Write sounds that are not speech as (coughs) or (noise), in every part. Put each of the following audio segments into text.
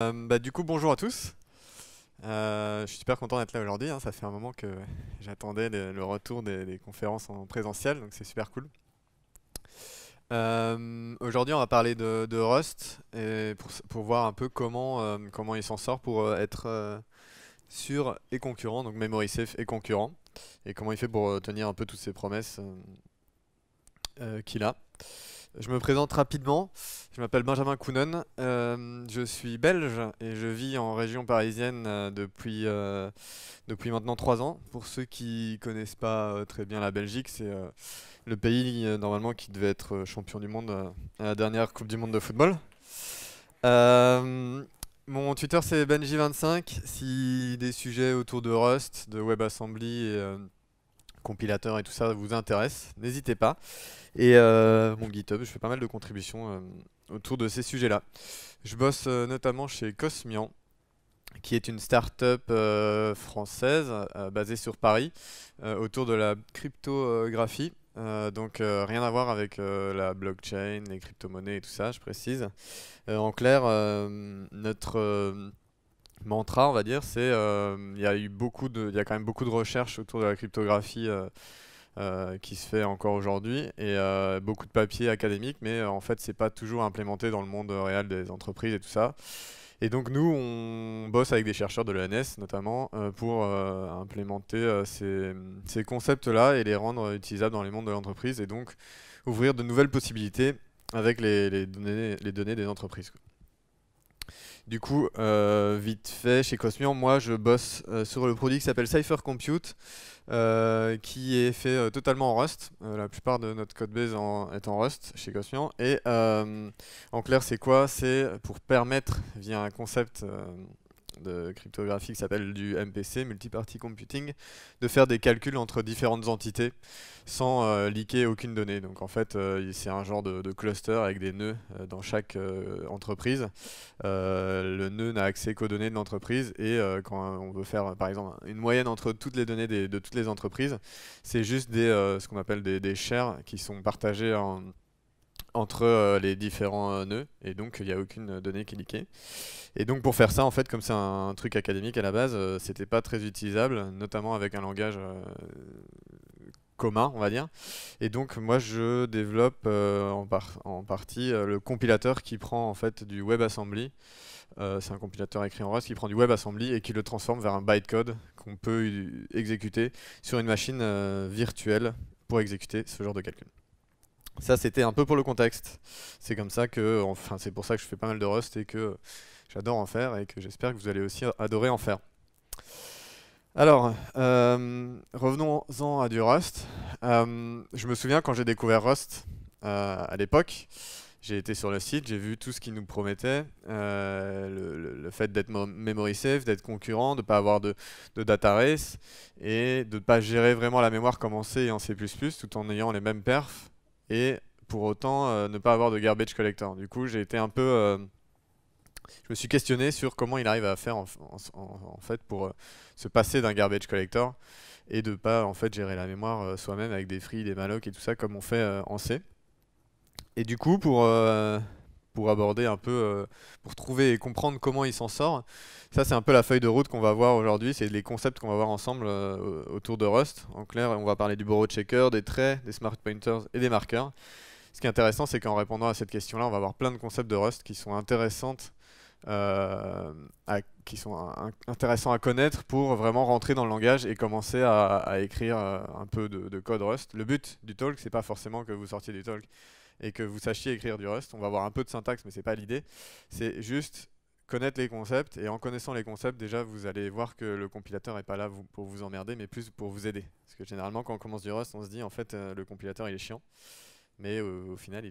Euh, bah, du coup, bonjour à tous. Euh, je suis super content d'être là aujourd'hui. Hein. Ça fait un moment que j'attendais le, retour des, conférences en présentiel, donc c'est super cool. Euh, aujourd'hui, on va parler de, Rust et pour, voir un peu comment, comment il s'en sort pour être sûr et concurrent, donc memory safe et concurrent, et comment il fait pour tenir un peu toutes ses promesses qu'il a. Je me présente rapidement. Je m'appelle Benjamin Kounon. Euh, je suis belge et je vis en région parisienne euh, depuis, euh, depuis maintenant 3 ans. Pour ceux qui connaissent pas très bien la Belgique, c'est le pays normalement qui devait être champion du monde à la dernière Coupe du Monde de football. mon Twitter c'est Benji25. Si des sujets autour de Rust, de WebAssembly et compilateur et tout ça vous intéresse, n'hésitez pas. Et euh, mon GitHub, je fais pas mal de contributions euh, autour de ces sujets-là. Je bosse euh, notamment chez Cosmian, qui est une start-up française basée sur Paris, autour de la cryptographie. donc rien à voir avec la blockchain, les crypto-monnaies et tout ça, je précise. en clair, notre mantra, on va dire, c'est euh, il y a eu beaucoup de, il y a quand même beaucoup de recherches autour de la cryptographie. Euh, euh, qui se fait encore aujourd'hui et beaucoup de papiers académiques, mais en fait, c'est pas toujours implémenté dans le monde réel des entreprises et tout ça. Et donc, nous, on bosse avec des chercheurs de l'ENS e notamment pour implémenter ces, concepts-là et les rendre utilisables dans les mondes de l'entreprise et donc ouvrir de nouvelles possibilités avec les, données, les données des entreprises. Du coup, euh, vite fait, chez Cosmion, moi je bosse euh, sur le produit qui s'appelle Cypher Compute, euh, qui est fait totalement en Rust. la plupart de notre code base est en Rust chez Cosmion. Et en clair, c'est quoi C'est pour permettre, via un concept de cryptographie qui s'appelle du MPC, Multiparty Computing, de faire des calculs entre différentes entités sans euh, aucune donnée. Donc en fait, euh, c'est un genre de, cluster avec des nœuds euh, dans chaque euh, entreprise. le nœud n'a accès qu'aux données de l'entreprise et quand on veut faire par exemple une moyenne entre toutes les données de toutes les entreprises, c'est juste des, ce qu'on appelle des, shares qui sont partagés en entre euh, les différents euh, nœuds et donc il n'y a aucune euh, donnée qui est liquée. Et donc pour faire ça en fait comme c'est un, truc académique à la base c'était pas très utilisable notamment avec un langage commun on va dire et donc moi je développe en, partie le compilateur qui prend en fait du WebAssembly c'est un compilateur écrit en Rust qui prend du WebAssembly et qui le transforme vers un bytecode qu'on peut exécuter sur une machine virtuelle pour exécuter ce genre de calcul. Ça, c'était un peu pour le contexte. C'est comme ça que, enfin, c'est pour ça que je fais pas mal de Rust et que j'adore en faire et que j'espère que vous allez aussi adorer en faire. Alors, euh, revenons-en à du Rust. Euh, je me souviens quand j'ai découvert Rust euh, à l'époque, j'ai été sur le site, j'ai vu tout ce qu'il nous promettait, le, fait d'être memory safe, d'être concurrent, de ne pas avoir de, de, data race et de ne pas gérer vraiment la mémoire comme en C et en C++ tout en ayant les mêmes perfs et pour autant euh, ne pas avoir de garbage collector. Du coup, j'ai été un peu... Euh, je me suis questionné sur comment il arrive à faire en, fait pour euh, se passer d'un garbage collector et de pas en fait gérer la mémoire soi-même avec des free, des mallocs et tout ça comme on fait en C. Et du coup, pour pour aborder un peu, euh, pour trouver et comprendre comment il s'en sort. Ça, c'est un peu la feuille de route qu'on va voir aujourd'hui, c'est les concepts qu'on va voir ensemble euh, autour de Rust. En clair, on va parler du borrow checker, des traits, des smart pointers et des marqueurs. Ce qui est intéressant, c'est qu'en répondant à cette question-là, on va avoir plein de concepts de Rust qui sont intéressantes euh, à, qui sont intéressants à connaître pour vraiment rentrer dans le langage et commencer à, écrire un peu de, de, code Rust. Le but du talk, c'est pas forcément que vous sortiez du talk et que vous sachiez écrire du Rust. On va avoir un peu de syntaxe, mais c'est pas l'idée. C'est juste connaître les concepts, et en connaissant les concepts, déjà vous allez voir que le compilateur n'est pas là pour vous emmerder, mais plus pour vous aider. Parce que généralement, quand on commence du Rust, on se dit en fait euh, le compilateur il est chiant, mais euh, au final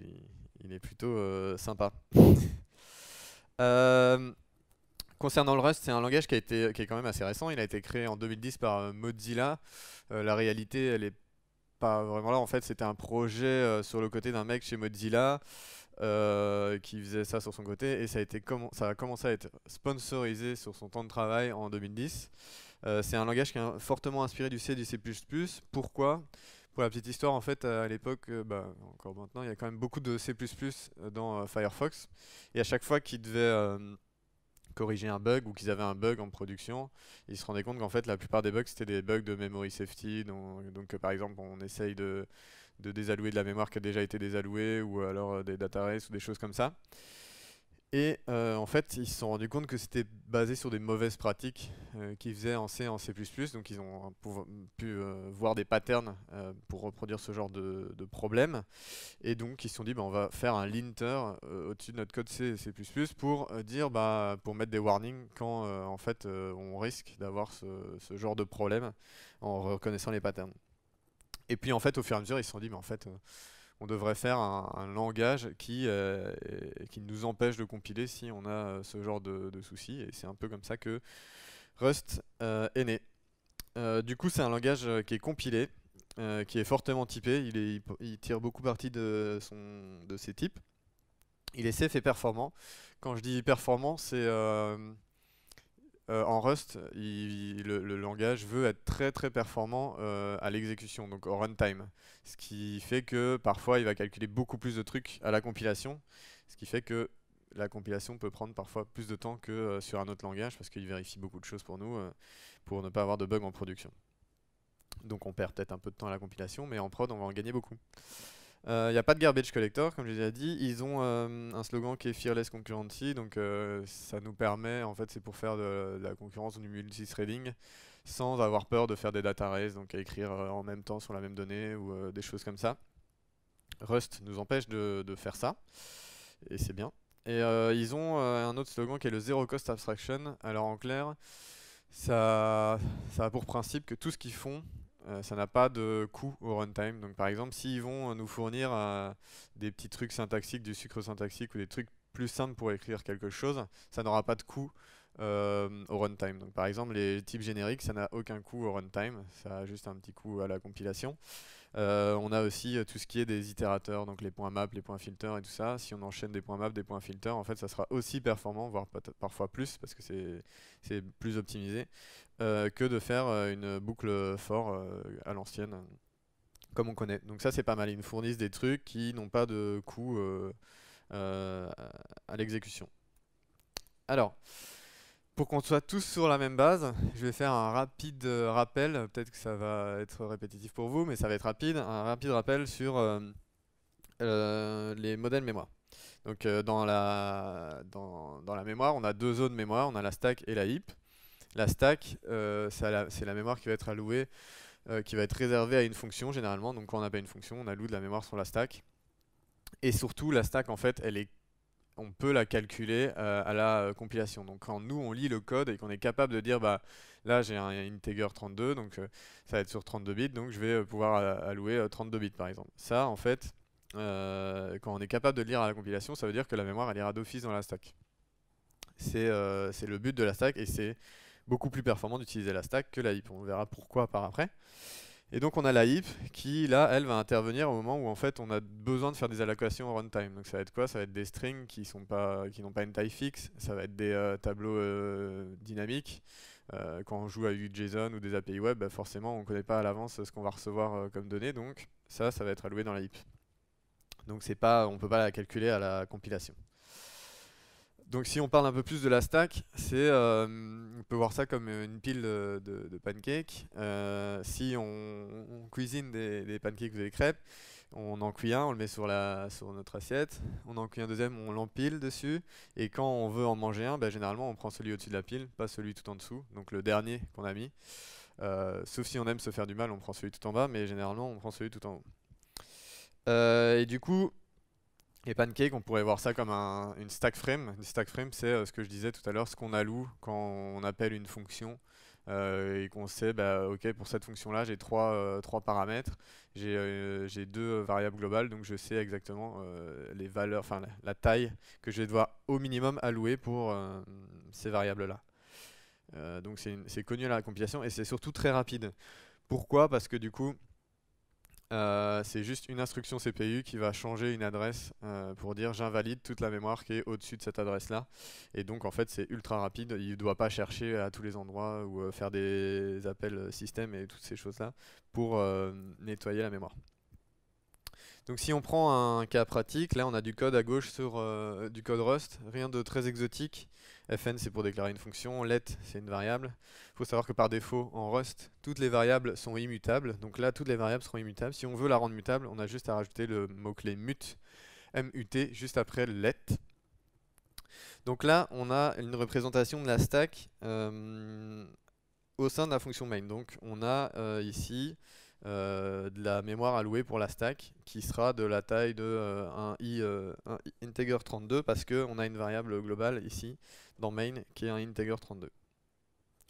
il, est plutôt euh, sympa. (laughs) concernant le Rust, c'est un langage qui, a été, qui est quand même assez récent. Il a été créé en 2010 par Mozilla. la réalité, elle est pas vraiment là. En fait, c'était un projet euh, sur le côté d'un mec chez Mozilla euh, qui faisait ça sur son côté. Et ça a, été ça a commencé à être sponsorisé sur son temps de travail en 2010. Euh, c'est un langage qui est fortement inspiré du C et du C++. Pourquoi Pour la petite histoire, en fait, à l'époque, bah, encore maintenant, il y a quand même beaucoup de C++ dans Firefox. Et à chaque fois qu'il devait corriger un bug ou qu'ils avaient un bug en production, ils se rendaient compte qu'en fait la plupart des bugs c'était des bugs de memory safety, donc, euh, par exemple on essaye de, de désallouer de la mémoire qui a déjà été désallouée ou alors euh, des data race ou des choses comme ça. Et euh, en fait, ils se sont rendus compte que c'était basé sur des mauvaises pratiques euh, qu'ils faisaient en C en C++. Donc ils ont euh, pu voir des patterns pour reproduire ce genre de, de, problème. Et donc ils se sont dit, bah, on va faire un linter au-dessus de notre code C et C++ pour dire, bah, pour mettre des warnings quand en fait on risque d'avoir ce, genre de problème en reconnaissant les patterns. Et puis en fait, au fur et à mesure, ils se sont dit, mais en fait on devrait faire un, langage qui, euh, qui nous empêche de compiler si on a euh, ce genre de, soucis. Et c'est un peu comme ça que Rust euh, est né. du coup, c'est un langage qui est compilé, qui est fortement typé. Il, il tire beaucoup parti de, son, de ses types. Il est safe et performant. Quand je dis performant, c'est euh, en Rust, le, langage veut être très très performant euh, à l'exécution, donc au runtime. Ce qui fait que parfois il va calculer beaucoup plus de trucs à la compilation, ce qui fait que la compilation peut prendre parfois plus de temps que euh, sur un autre langage parce qu'il vérifie beaucoup de choses pour nous pour ne pas avoir de bugs en production. Donc on perd peut-être un peu de temps à la compilation, mais en prod on va en gagner beaucoup. Il euh, n'y a pas de garbage collector, comme je déjà dit. Ils ont euh, un slogan qui est Fearless Concurrency, donc euh, ça nous permet, en fait, c'est pour faire de, la concurrence du multithreading sans avoir peur de faire des data races, donc à écrire en même temps sur la même donnée ou des choses comme ça. Rust nous empêche de, faire ça, et c'est bien. Et ils ont un autre slogan qui est le Zero Cost Abstraction. Alors en clair, ça, ça a pour principe que tout ce qu'ils font euh, ça n'a pas de coût au runtime. Donc par exemple, s'ils vont euh, nous fournir euh, des petits trucs syntaxiques, du sucre syntaxique ou des trucs plus simples pour écrire quelque chose, ça n'aura pas de coût au runtime. Donc, par exemple, les types génériques, ça n'a aucun coût au runtime, ça a juste un petit coût à la compilation. on a aussi tout ce qui est des itérateurs, donc les points map, les points filter et tout ça. Si on enchaîne des points map, des points filter, en fait, ça sera aussi performant, voire parfois plus, parce que c'est plus optimisé. Euh, que de faire euh, une boucle fort euh, à l'ancienne, comme on connaît. Donc ça c'est pas mal, ils nous fournissent des trucs qui n'ont pas de coût à l'exécution. Alors, pour qu'on soit tous sur la même base, je vais faire un rapide rappel, peut-être que ça va être répétitif pour vous, mais ça va être rapide, un rapide rappel sur les modèles mémoire. Donc dans, la, dans, la mémoire, on a deux zones mémoire, on a la stack et la heap. La stack, euh, c'est la, mémoire qui va être allouée, euh, qui va être réservée à une fonction généralement. Donc quand on pas une fonction, on alloue de la mémoire sur la stack. Et surtout, la stack, en fait, elle est, on peut la calculer euh, à la compilation. Donc quand nous, on lit le code et qu'on est capable de dire, bah, là j'ai un integer 32, donc ça va être sur 32 bits, donc je vais pouvoir allouer 32 bits par exemple. Ça, en fait, quand on est capable de lire à la compilation, ça veut dire que la mémoire, elle ira d'office dans la stack c'est le but de la stack et c'est beaucoup plus performant d'utiliser la stack que la heap. On verra pourquoi par après. Et donc on a la heap qui là, elle va intervenir au moment où en fait on a besoin de faire des allocations au runtime. Donc ça va être quoi Ça va être des strings qui sont pas, qui n'ont pas une taille fixe. Ça va être des euh, tableaux euh, dynamiques. Euh, quand on joue à UJSON ou des API web, bah, forcément on ne connaît pas à l'avance ce qu'on va recevoir comme données. Donc ça, ça va être alloué dans la heap. Donc c'est pas, on peut pas la calculer à la compilation. Donc si on parle un peu plus de la stack, c'est euh, on peut voir ça comme euh, une pile de, pancakes. Euh, si on, cuisine des, pancakes ou des crêpes, on en cuit un, on le met sur, la, sur notre assiette, on en cuit un deuxième, on l'empile dessus, et quand on veut en manger un, bah, généralement on prend celui au-dessus de la pile, pas celui tout en dessous, donc le dernier qu'on a mis. sauf si on aime se faire du mal, on prend celui tout en bas, mais généralement on prend celui tout en haut. et du coup, et Pancake, on pourrait voir ça comme un, une stack frame. Une stack frame, c'est euh, ce que je disais tout à l'heure, ce qu'on alloue quand on appelle une fonction euh, et qu'on sait, bah, ok, pour cette fonction-là, j'ai trois, euh, trois, paramètres, j'ai deux variables globales, donc je sais exactement les valeurs, enfin la, taille que je vais devoir au minimum allouer pour ces variables-là. donc c'est connu à la compilation et c'est surtout très rapide. Pourquoi Parce que du coup, euh, c'est juste une instruction CPU qui va changer une adresse euh, pour dire j'invalide toute la mémoire qui est au-dessus de cette adresse-là. Et donc en fait c'est ultra rapide, il ne doit pas chercher à tous les endroits ou euh, faire des appels système et toutes ces choses-là pour nettoyer la mémoire. Donc si on prend un cas pratique, là on a du code à gauche sur euh, du code Rust, rien de très exotique. Fn c'est pour déclarer une fonction, let c'est une variable. Il faut savoir que par défaut en Rust, toutes les variables sont immutables. Donc là toutes les variables seront immutables. Si on veut la rendre mutable, on a juste à rajouter le mot-clé mut, mut, juste après let. Donc là on a une représentation de la stack euh, au sein de la fonction main. Donc on a euh, ici euh, de la mémoire allouée pour la stack qui sera de la taille de euh, un, i, euh, integer 32 parce qu'on a une variable globale ici dans main qui est un integer 32.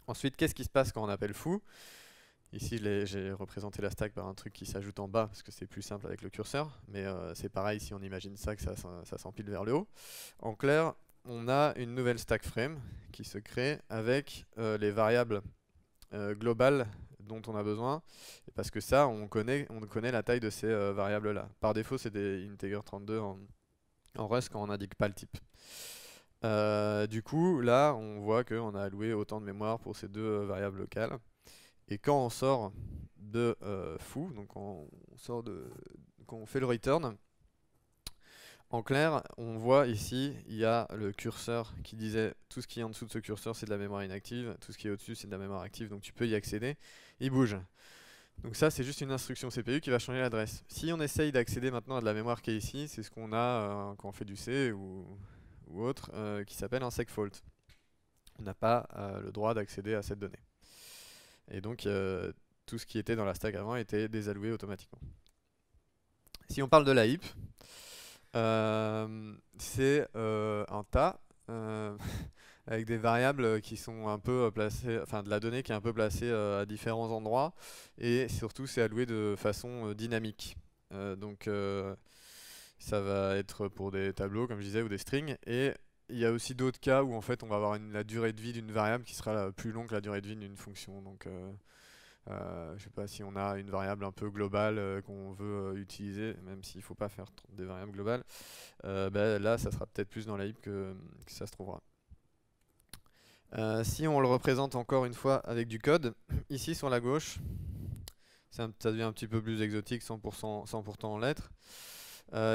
Ensuite, qu'est-ce qui se passe quand on appelle fou Ici, j'ai représenté la stack par un truc qui s'ajoute en bas, parce que c'est plus simple avec le curseur, mais c'est pareil si on imagine ça, que ça s'empile vers le haut. En clair, on a une nouvelle stack frame qui se crée avec les variables globales dont on a besoin, parce que ça, on connaît, on connaît la taille de ces euh, variables-là. Par défaut, c'est des integer 32 en, en, Rust quand on n'indique pas le type. Euh, du coup, là, on voit qu'on a alloué autant de mémoire pour ces deux euh, variables locales. Et quand on sort de fou donc on sort de, quand on fait le return, en clair, on voit ici, il y a le curseur qui disait tout ce qui est en dessous de ce curseur, c'est de la mémoire inactive, tout ce qui est au-dessus, c'est de la mémoire active, donc tu peux y accéder. Il bouge. Donc ça, c'est juste une instruction CPU qui va changer l'adresse. Si on essaye d'accéder maintenant à de la mémoire qui est ici, c'est ce qu'on a euh, quand on fait du C ou, autre, euh, qui s'appelle un segfault. On n'a pas euh, le droit d'accéder à cette donnée. Et donc, tout ce qui était dans la stack avant était désalloué automatiquement. Si on parle de la heap, euh, c'est euh, un tas euh, (laughs) avec des variables qui sont un peu placées, enfin de la donnée qui est un peu placée à différents endroits et surtout c'est alloué de façon dynamique. donc ça va être pour des tableaux comme je disais ou des strings et il y a aussi d'autres cas où en fait on va avoir la durée de vie d'une variable qui sera plus longue que la durée de vie d'une fonction. Euh, je ne sais pas si on a une variable un peu globale euh, qu'on veut euh, utiliser, même s'il ne faut pas faire des variables globales, bah, là ça sera peut-être plus dans la heap que, ça se trouvera. si on le représente encore une fois avec du code, (coughs) ici sur la gauche, ça, devient un petit peu plus exotique sans, pourtant en lettres.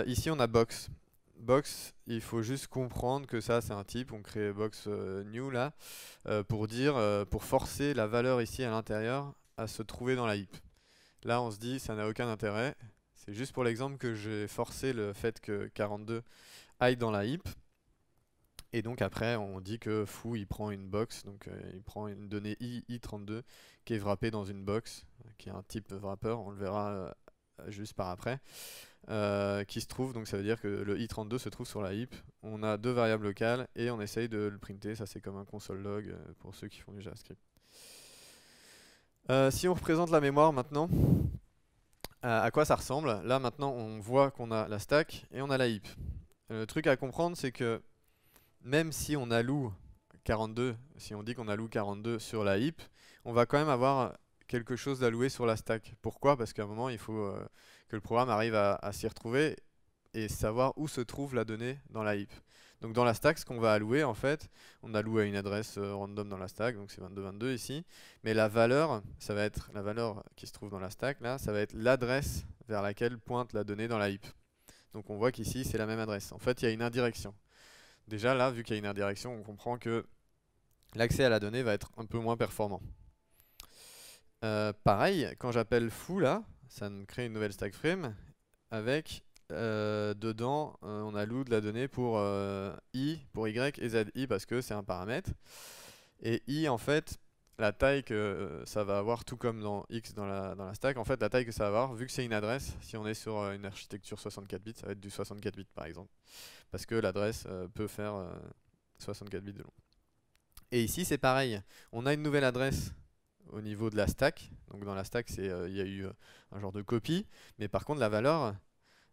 ici on a box. Box, il faut juste comprendre que ça c'est un type, on crée box new là, pour dire, pour forcer la valeur ici à l'intérieur se trouver dans la heap. Là, on se dit, ça n'a aucun intérêt. C'est juste pour l'exemple que j'ai forcé le fait que 42 aille dans la heap. Et donc après, on dit que fou il prend une box, donc euh, il prend une donnée i, 32 qui est wrappée dans une box, qui est un type wrapper, on le verra euh, juste par après, euh, qui se trouve, donc ça veut dire que le i32 se trouve sur la heap. On a deux variables locales et on essaye de le printer, ça c'est comme un console log pour ceux qui font du JavaScript. Euh, si on représente la mémoire maintenant, euh, à quoi ça ressemble Là maintenant on voit qu'on a la stack et on a la heap. Euh, le truc à comprendre c'est que même si on alloue 42, si on dit qu'on alloue 42 sur la heap, on va quand même avoir quelque chose d'alloué sur la stack. Pourquoi Parce qu'à un moment il faut que le programme arrive à, à s'y retrouver et savoir où se trouve la donnée dans la heap. Donc dans la stack, ce qu'on va allouer, en fait, on alloue à une adresse euh, random dans la stack, donc c'est 2222 ici. Mais la valeur, ça va être la valeur qui se trouve dans la stack, là, ça va être l'adresse vers laquelle pointe la donnée dans la heap. Donc on voit qu'ici, c'est la même adresse. En fait, il y a une indirection. Déjà là, vu qu'il y a une indirection, on comprend que l'accès à la donnée va être un peu moins performant. Euh, pareil, quand j'appelle foo là, ça me crée une nouvelle stack frame avec euh, dedans, euh, on alloue de la donnée pour euh, i, pour y et z i parce que c'est un paramètre. Et i, en fait, la taille que ça va avoir, tout comme dans x dans la, dans la stack, en fait, la taille que ça va avoir, vu que c'est une adresse, si on est sur une architecture 64 bits, ça va être du 64 bits par exemple. Parce que l'adresse peut faire 64 bits de long. Et ici, c'est pareil. On a une nouvelle adresse au niveau de la stack. Donc dans la stack, il y a eu un genre de copie. Mais par contre, la valeur,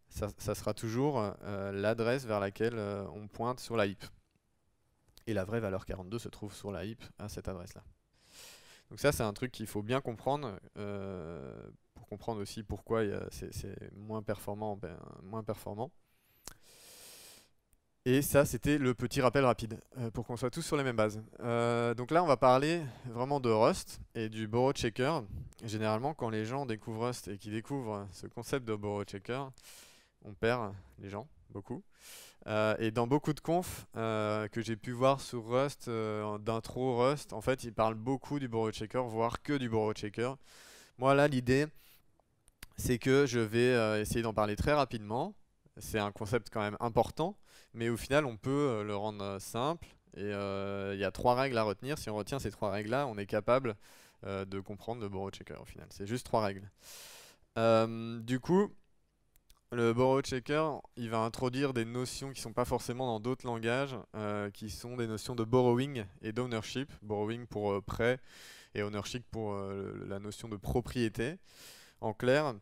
ça, sera toujours euh, l'adresse vers laquelle euh, on pointe sur la heap. Et la vraie valeur 42 se trouve sur la heap à cette adresse-là. Donc ça, c'est un truc qu'il faut bien comprendre, euh, pour comprendre aussi pourquoi c'est moins performant. Ben, moins performant. Et ça, c'était le petit rappel rapide, pour qu'on soit tous sur les mêmes bases. donc là, on va parler vraiment de Rust et du borrow checker. Généralement, quand les gens découvrent Rust et qui découvrent ce concept de borrow checker, on perd les gens, beaucoup. Euh, et dans beaucoup de confs euh, que j'ai pu voir sur Rust, euh, d'intro Rust, en fait, ils parlent beaucoup du borrow checker, voire que du borrow checker. Moi, là, l'idée, c'est que je vais essayer d'en parler très rapidement. C'est un concept quand même important, mais au final, on peut le rendre simple. Et il y a trois règles à retenir. Si on retient ces trois règles-là, on est capable de comprendre le borrow checker au final. C'est juste trois règles. du coup, le borrow checker, il va introduire des notions qui ne sont pas forcément dans d'autres langages, euh, qui sont des notions de borrowing et d'ownership. Borrowing pour euh, prêt et ownership pour euh, la notion de propriété. En clair,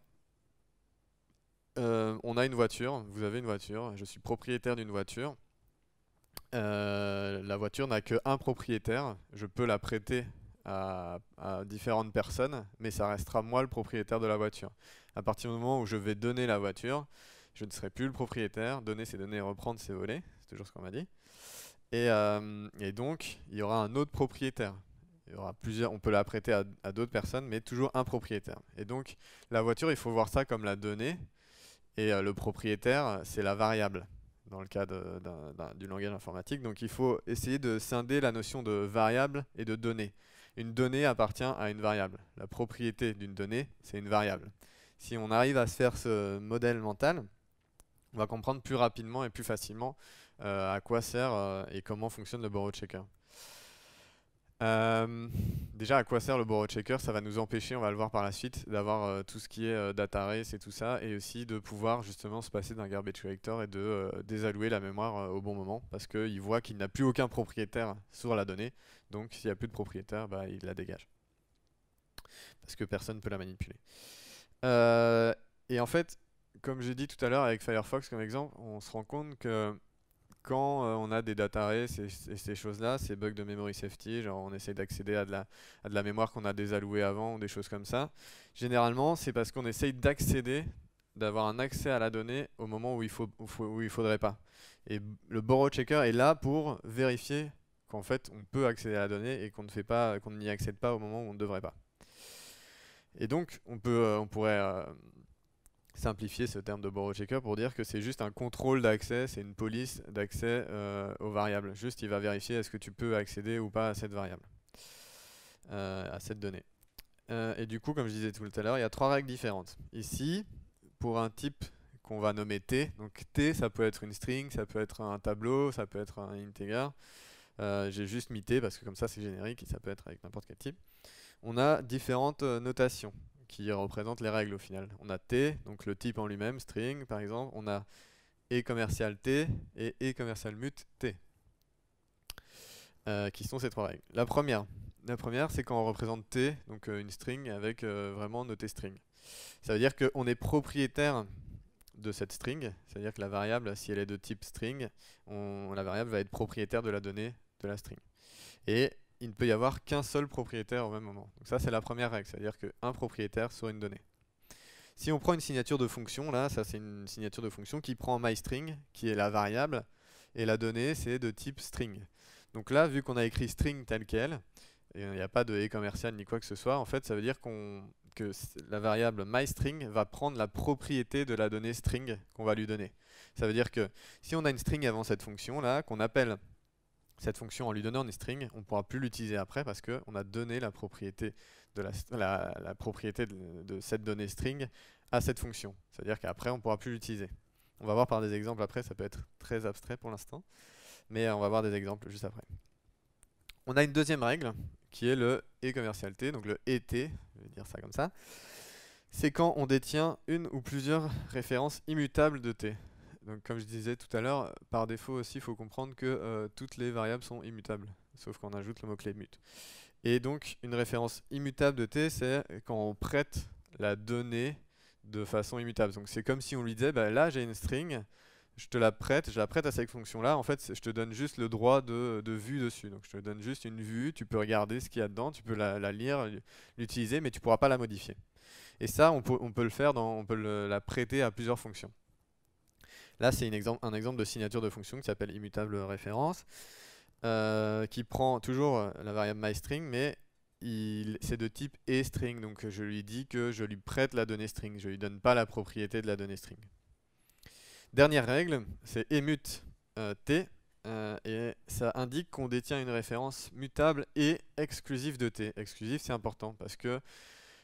on a une voiture, vous avez une voiture, je suis propriétaire d'une voiture. la voiture n'a qu'un propriétaire, je peux la prêter à, à différentes personnes, mais ça restera moi le propriétaire de la voiture. À partir du moment où je vais donner la voiture, je ne serai plus le propriétaire. Donner ses données reprendre ses volets, c'est toujours ce qu'on m'a dit. Euh, et, donc, il y aura un autre propriétaire. Il y aura plusieurs, on peut l'apprêter à, d'autres personnes, mais toujours un propriétaire. Et donc, la voiture, il faut voir ça comme la donnée. Et euh, le propriétaire, c'est la variable dans le cas du langage informatique. Donc il faut essayer de scinder la notion de variable et de donnée. Une donnée appartient à une variable. La propriété d'une donnée, c'est une variable si on arrive à se faire ce modèle mental, on va comprendre plus rapidement et plus facilement euh, à quoi sert euh, et comment fonctionne le borrow checker. Euh, déjà, à quoi sert le borrow checker Ça va nous empêcher, on va le voir par la suite, d'avoir tout ce qui est data race et tout ça, et aussi de pouvoir justement se passer d'un garbage collector et de désallouer la mémoire au bon moment, parce qu'il voit qu'il n'a plus aucun propriétaire sur la donnée, donc s'il n'y a plus de propriétaire, bah, il la dégage. Parce que personne ne peut la manipuler. Euh, et en fait, comme j'ai dit tout à l'heure avec Firefox comme exemple, on se rend compte que quand euh, on a des data et ces, choses-là, ces bugs de memory safety, genre on essaie d'accéder à, de la, de la mémoire qu'on a désallouée avant ou des choses comme ça, généralement c'est parce qu'on essaye d'accéder, d'avoir un accès à la donnée au moment où il, faut, où il faudrait pas. Et le borrow checker est là pour vérifier qu'en fait on peut accéder à la donnée et qu'on ne fait pas, qu'on n'y accède pas au moment où on ne devrait pas. Et donc, on, euh, pourrait euh, simplifier ce terme de borrow checker pour dire que c'est juste un contrôle d'accès, c'est une police d'accès euh, aux variables. Juste, il va vérifier est-ce que tu peux accéder ou pas à cette variable, à cette donnée. et du coup, comme je disais tout à l'heure, il y a trois règles différentes. Ici, pour un type qu'on va nommer T, donc T, ça peut être une string, ça peut être un tableau, ça peut être un integer. J'ai juste mis T parce que comme ça, c'est générique et ça peut être avec n'importe quel type on a différentes euh, notations qui représentent les règles au final. On a T, donc le type en lui-même, string par exemple, on a e commercial T et e commercial mute T, euh, qui sont ces trois règles. La première, la première c'est quand on représente T, donc euh, une string avec vraiment noté string. Ça veut dire qu'on est propriétaire de cette string, c'est-à-dire que la variable, si elle est de type string, la variable va être propriétaire de la donnée de la string il ne peut y avoir qu'un seul propriétaire au même moment. Donc ça, c'est la première règle, c'est-à-dire qu'un propriétaire sur une donnée. Si on prend une signature de fonction, là, ça c'est une signature de fonction qui prend myString, qui est la variable, et la donnée, c'est de type string. Donc là, vu qu'on a écrit string tel quel, et il n'y a pas de e commercial ni quoi que ce soit, en fait, ça veut dire que la variable myString va prendre la propriété de la donnée string qu'on va lui donner. Ça veut dire que si on a une string avant cette fonction là, qu'on appelle cette fonction en lui donnant une string, on ne pourra plus l'utiliser après parce qu'on a donné la propriété de, cette donnée string à cette fonction. C'est-à-dire qu'après, on ne pourra plus l'utiliser. On va voir par des exemples après, ça peut être très abstrait pour l'instant, mais euh, on va voir des exemples juste après. On a une deuxième règle qui est le et commercialité, donc le et je vais dire ça comme ça. C'est quand on détient une ou plusieurs références immutables de t. Donc comme je disais tout à l'heure, par défaut aussi, il faut comprendre que euh, toutes les variables sont immutables, sauf qu'on ajoute le mot-clé mute. Et donc une référence immutable de t, c'est quand on prête la donnée de façon immutable. Donc c'est comme si on lui disait, bah, là j'ai une string, je te la prête, je la prête à cette fonction-là, en fait je te donne juste le droit de, vue dessus. Donc je te donne juste une vue, tu peux regarder ce qu'il y a dedans, tu peux la, lire, l'utiliser, mais tu ne pourras pas la modifier. Et ça, on peut, on peut le faire, dans, on peut la prêter à plusieurs fonctions. Là, c'est un exemple de signature de fonction qui s'appelle immutable référence, euh, qui prend toujours euh, la variable myString, mais c'est de type estring, string, donc je lui dis que je lui prête la donnée string, je lui donne pas la propriété de la donnée string. Dernière règle, c'est emute euh, t, et ça indique qu'on détient une référence mutable et exclusive de t. Exclusive, c'est important, parce que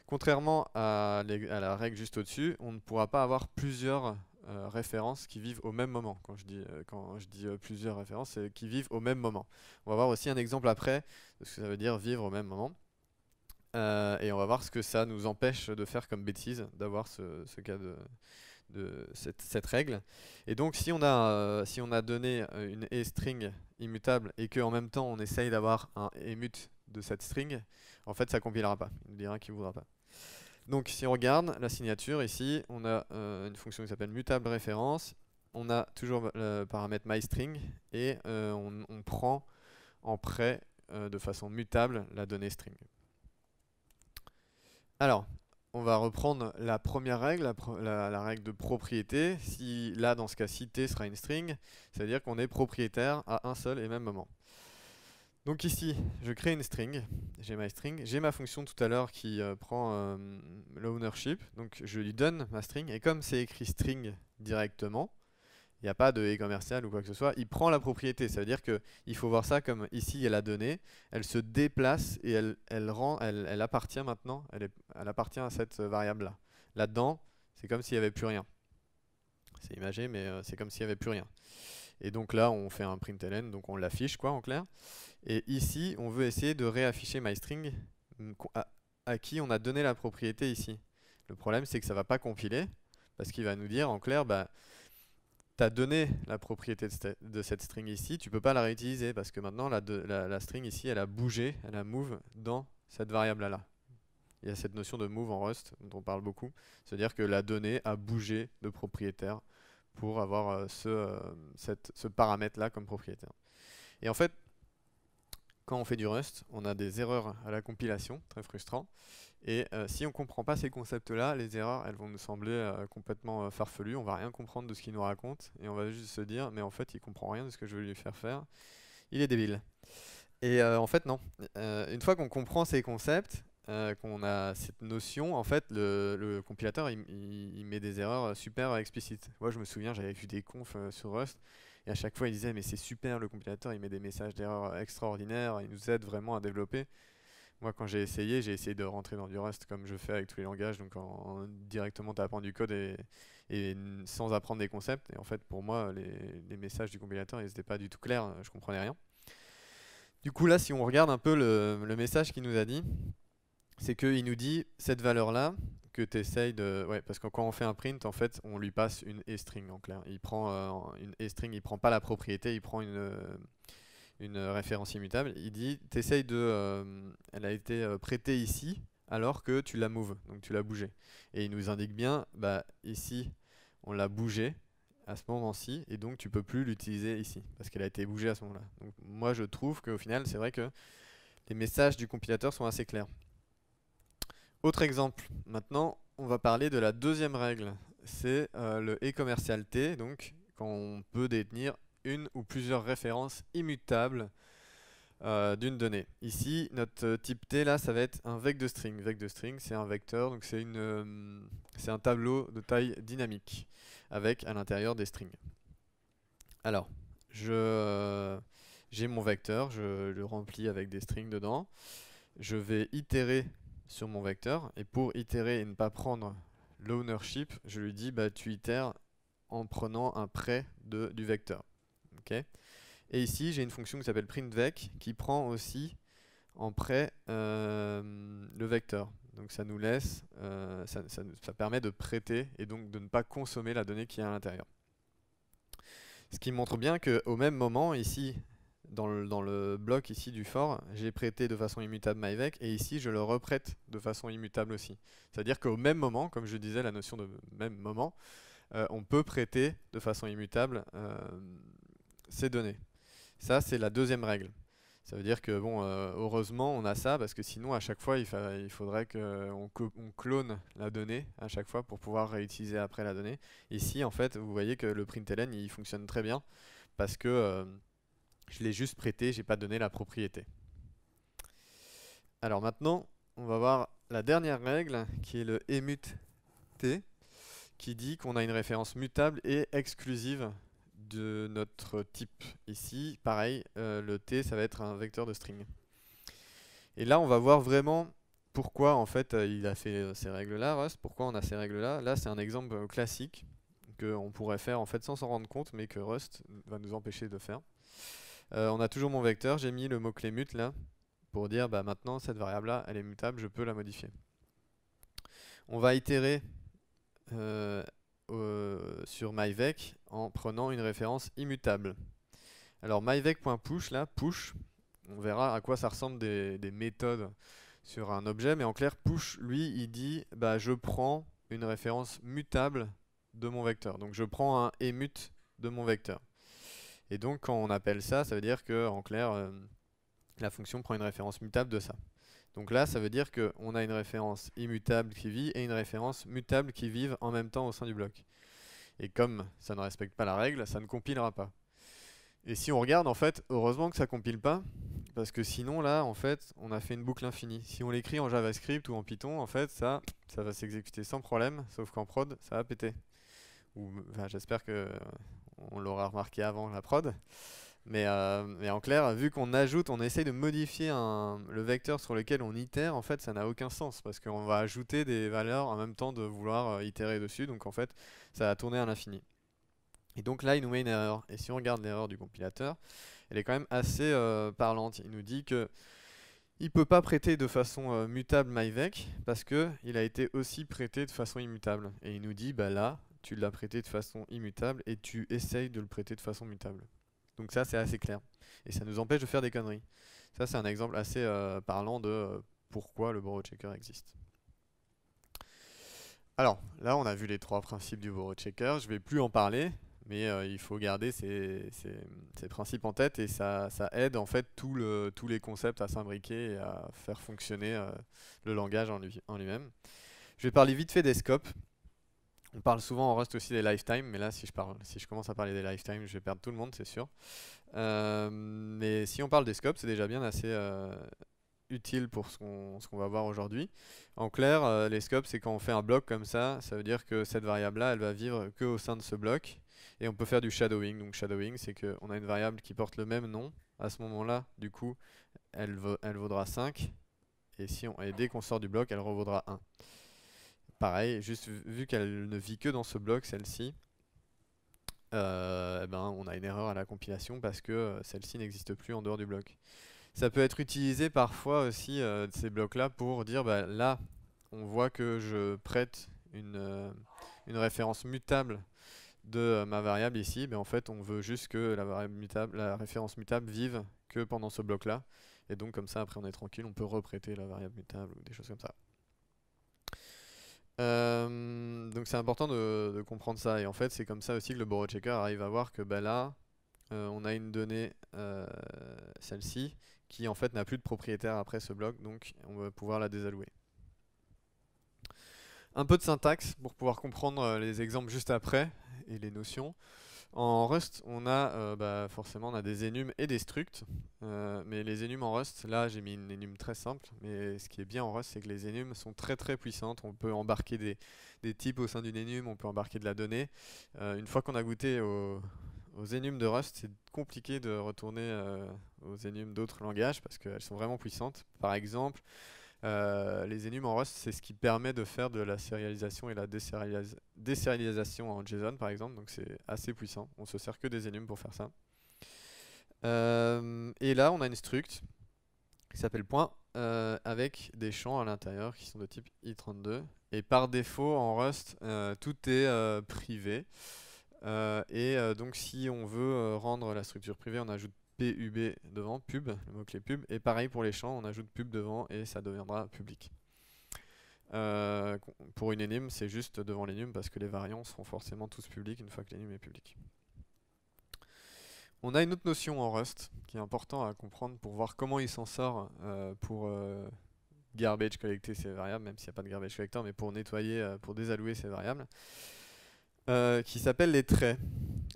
contrairement à la règle juste au-dessus, on ne pourra pas avoir plusieurs euh, références qui vivent au même moment. Quand je dis, euh, quand je dis euh, plusieurs références, c'est qui vivent au même moment. On va voir aussi un exemple après de ce que ça veut dire vivre au même moment. et on va voir ce que ça nous empêche de faire comme bêtise, d'avoir ce, cas de, cette, règle. Et donc si on a, si on a donné une e string immutable et qu'en même temps on essaye d'avoir un emute de cette string, en fait ça compilera pas, il nous dira qu'il ne voudra pas. Donc si on regarde la signature ici, on a euh, une fonction qui s'appelle mutable référence, on a toujours le paramètre myString et euh, on, prend en prêt euh, de façon mutable la donnée string. Alors, on va reprendre la première règle, la, règle de propriété. Si là, dans ce cas, si t sera une string, c'est-à-dire qu'on est propriétaire à un seul et même moment. Donc ici, je crée une string, j'ai ma string, j'ai ma fonction tout à l'heure qui euh, prend euh, le l'ownership, donc je lui donne ma string, et comme c'est écrit string directement, il n'y a pas de e commercial ou quoi que ce soit, il prend la propriété, ça veut dire qu'il faut voir ça comme ici il y a la donnée, elle se déplace et elle, rend, elle, appartient maintenant, elle, appartient à cette euh, variable-là. Là-dedans, c'est comme s'il n'y avait plus rien. C'est imagé, mais c'est comme s'il n'y avait plus rien. Et donc là, on fait un println, donc on l'affiche quoi en clair. Et ici, on veut essayer de réafficher myString mm, à, qui on a donné la propriété ici. Le problème, c'est que ça va pas compiler parce qu'il va nous dire en clair, bah, tu as donné la propriété de, cette string ici, tu peux pas la réutiliser parce que maintenant la, la string ici, elle a bougé, elle a move dans cette variable là. Il y a cette notion de move en Rust dont on parle beaucoup, c'est-à-dire que la donnée a bougé de propriétaire pour avoir euh, ce, euh, cette, ce paramètre-là comme propriétaire. Et en fait, quand on fait du Rust, on a des erreurs à la compilation, très frustrant. Et euh, si on ne comprend pas ces concepts-là, les erreurs, elles vont nous sembler complètement farfelues. On va rien comprendre de ce qu'il nous raconte. Et on va juste se dire, mais en fait, il comprend rien de ce que je veux lui faire faire. Il est débile. Et en fait, non. une fois qu'on comprend ces concepts, euh, qu'on a cette notion, en fait, le, compilateur, il, met des erreurs super explicites. Moi, je me souviens, j'avais vu des confs euh, sur Rust, et à chaque fois, il disait, mais c'est super, le compilateur, il met des messages d'erreurs extraordinaires, il nous aide vraiment à développer. Moi, quand j'ai essayé, j'ai essayé de rentrer dans du Rust comme je fais avec tous les langages, donc en, directement tapant du code et, sans apprendre des concepts. Et en fait, pour moi, les, messages du compilateur, ils n'étaient pas du tout clairs, je comprenais rien. Du coup, là, si on regarde un peu le, le message qu'il nous a dit, c'est qu'il nous dit cette valeur-là que tu essayes de... Ouais, parce que quand on fait un print, en fait, on lui passe une string en clair. Il prend euh, une string, il prend pas la propriété, il prend une, euh, une référence immutable. Il dit, tu de... Euh, elle a été prêtée ici, alors que tu la move, donc tu l'as bougée. Et il nous indique bien, bah, ici, on l'a bougée à ce moment-ci, et donc tu peux plus l'utiliser ici, parce qu'elle a été bougée à ce moment-là. moi, je trouve qu'au final, c'est vrai que les messages du compilateur sont assez clairs. Autre exemple, maintenant on va parler de la deuxième règle, c'est euh, le e commercial T, donc quand on peut détenir une ou plusieurs références immutables euh, d'une donnée. Ici, notre type T, là, ça va être un vec de string. Vec de string, c'est un vecteur, donc c'est euh, c'est un tableau de taille dynamique, avec à l'intérieur des strings. Alors, je j'ai mon vecteur, je le remplis avec des strings dedans. Je vais itérer sur mon vecteur. Et pour itérer et ne pas prendre l'ownership, je lui dis bah, tu itères en prenant un prêt de, du vecteur. ok. et ici, j'ai une fonction qui s'appelle printvec qui prend aussi en prêt euh, le vecteur. Donc ça nous laisse, euh, ça, permet de prêter et donc de ne pas consommer la donnée qui est à l'intérieur. Ce qui montre bien qu'au même moment, ici, dans le, bloc ici du fort, j'ai prêté de façon immutable MyVec et ici je le reprête de façon immutable aussi. C'est-à-dire qu'au même moment, comme je disais, la notion de même moment, euh, on peut prêter de façon immutable euh, ces données. Ça, c'est la deuxième règle. Ça veut dire que, bon, euh, heureusement, on a ça, parce que sinon, à chaque fois, il, faudrait qu'on on clone la donnée à chaque fois pour pouvoir réutiliser après la donnée. Ici, en fait, vous voyez que le println, il fonctionne très bien, parce que je l'ai juste prêté, j'ai pas donné la propriété. Alors maintenant, on va voir la dernière règle qui est le EMUTE t qui dit qu'on a une référence mutable et exclusive de notre type. Ici, pareil, euh, le t ça va être un vecteur de string. Et là, on va voir vraiment pourquoi en fait euh, il a fait euh, ces règles-là, Rust, pourquoi on a ces règles-là. Là, c'est un exemple classique qu'on pourrait faire en fait sans s'en rendre compte, mais que Rust va nous empêcher de faire. Euh, on a toujours mon vecteur, j'ai mis le mot-clé mute là, pour dire bah, maintenant cette variable là, elle est mutable, je peux la modifier. On va itérer euh, sur myvec en prenant une référence immutable. Alors myvec.push là, push, on verra à quoi ça ressemble des, méthodes sur un objet, mais en clair push lui il dit bah, je prends une référence mutable de mon vecteur. Donc je prends un émute de mon vecteur. Et donc quand on appelle ça, ça veut dire que en clair, euh, la fonction prend une référence mutable de ça. Donc là, ça veut dire qu'on a une référence immutable qui vit et une référence mutable qui vivent en même temps au sein du bloc. Et comme ça ne respecte pas la règle, ça ne compilera pas. Et si on regarde, en fait, heureusement que ça compile pas, parce que sinon là, en fait, on a fait une boucle infinie. Si on l'écrit en JavaScript ou en Python, en fait, ça, ça va s'exécuter sans problème, sauf qu'en prod, ça va péter. Ou, j'espère que on l'aura remarqué avant la prod. Euh, mais, en clair, vu qu'on ajoute, on essaye de modifier le vecteur sur lequel on itère, en fait, ça n'a aucun sens parce qu'on va ajouter des valeurs en même temps de vouloir euh, itérer dessus. Donc en fait, ça va tourner à l'infini. Et donc là, il nous met une erreur. Et si on regarde l'erreur du compilateur, elle est quand même assez euh, parlante. Il nous dit que il peut pas prêter de façon mutable myvec parce que il a été aussi prêté de façon immutable. Et il nous dit, bah là, tu l'as prêté de façon immutable et tu essayes de le prêter de façon mutable. Donc ça, c'est assez clair. Et ça nous empêche de faire des conneries. Ça, c'est un exemple assez euh, parlant de euh, pourquoi le borrow checker existe. Alors, là, on a vu les trois principes du borrow checker. Je ne vais plus en parler, mais euh, il faut garder ces, principes en tête et ça, aide en fait tout le, tous les concepts à s'imbriquer et à faire fonctionner le langage en lui-même. je vais parler vite fait des scopes. On parle souvent en Rust aussi des lifetimes, mais là, si je, parle, si je commence à parler des lifetimes, je vais perdre tout le monde, c'est sûr. Euh, mais si on parle des scopes, c'est déjà bien assez euh, utile pour ce qu'on va voir aujourd'hui. En clair, euh, les scopes, c'est quand on fait un bloc comme ça, ça veut dire que cette variable-là, elle va vivre que au sein de ce bloc. Et on peut faire du shadowing. Donc shadowing, c'est qu'on a une variable qui porte le même nom. À ce moment-là, du coup, elle, vaudra 5. Et, si on, et dès qu'on sort du bloc, elle revaudra 1 pareil, juste vu qu'elle ne vit que dans ce bloc, celle-ci, euh, eh ben, on a une erreur à la compilation parce que euh, celle-ci n'existe plus en dehors du bloc. Ça peut être utilisé parfois aussi, euh, ces blocs-là, pour dire, bah, là, on voit que je prête une, une référence mutable de ma variable ici, mais en fait, on veut juste que la, variable mutable, la référence mutable vive que pendant ce bloc-là. Et donc, comme ça, après, on est tranquille, on peut reprêter la variable mutable ou des choses comme ça. Euh, donc c'est important de, comprendre ça. Et en fait, c'est comme ça aussi que le borrow checker arrive à voir que ben là, euh, on a une donnée, euh, celle-ci, qui en fait n'a plus de propriétaire après ce bloc, donc on va pouvoir la désallouer. Un peu de syntaxe pour pouvoir comprendre les exemples juste après et les notions. En Rust, on a euh, bah, forcément on a des énumes et des structs, euh, mais les énumes en Rust, là j'ai mis une énume très simple, mais ce qui est bien en Rust, c'est que les énumes sont très très puissantes. On peut embarquer des, types au sein d'une énume, on peut embarquer de la donnée. Euh, une fois qu'on a goûté aux, aux énumes de Rust, c'est compliqué de retourner aux énumes d'autres langages parce qu'elles sont vraiment puissantes. Par exemple, euh, les enums en Rust, c'est ce qui permet de faire de la sérialisation et la désérialisation en JSON par exemple, donc c'est assez puissant. On se sert que des enums pour faire ça. Euh, et là, on a une struct qui s'appelle point euh, avec des champs à l'intérieur qui sont de type i32. Et par défaut, en Rust, tout est privé. et donc si on veut rendre la structure privée, on ajoute PUB devant, pub, le mot-clé pub. Et pareil pour les champs, on ajoute pub devant et ça deviendra public. Euh, pour une énigme, c'est juste devant l'enum parce que les variants seront forcément tous publics une fois que l'enum est public. On a une autre notion en Rust qui est important à comprendre pour voir comment il s'en sort euh, pour euh, garbage collecter ces variables, même s'il n'y a pas de garbage collector, mais pour nettoyer, pour désallouer ces variables, qui s'appelle les traits.